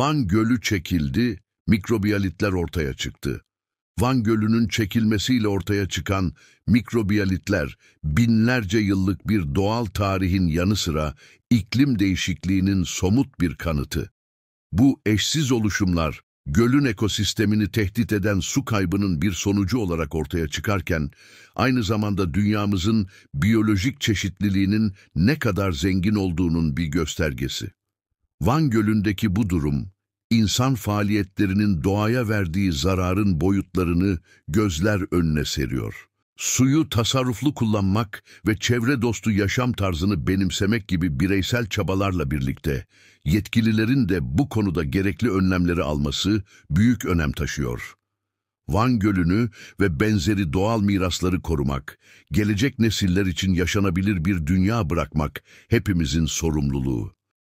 Van Gölü çekildi, mikrobiyalitler ortaya çıktı. Van Gölü'nün çekilmesiyle ortaya çıkan mikrobiyalitler binlerce yıllık bir doğal tarihin yanı sıra iklim değişikliğinin somut bir kanıtı. Bu eşsiz oluşumlar gölün ekosistemini tehdit eden su kaybının bir sonucu olarak ortaya çıkarken, aynı zamanda dünyamızın biyolojik çeşitliliğinin ne kadar zengin olduğunun bir göstergesi. Van Gölü'ndeki bu durum, insan faaliyetlerinin doğaya verdiği zararın boyutlarını gözler önüne seriyor. Suyu tasarruflu kullanmak ve çevre dostu yaşam tarzını benimsemek gibi bireysel çabalarla birlikte yetkililerin de bu konuda gerekli önlemleri alması büyük önem taşıyor. Van Gölü'nü ve benzeri doğal mirasları korumak, gelecek nesiller için yaşanabilir bir dünya bırakmak hepimizin sorumluluğu.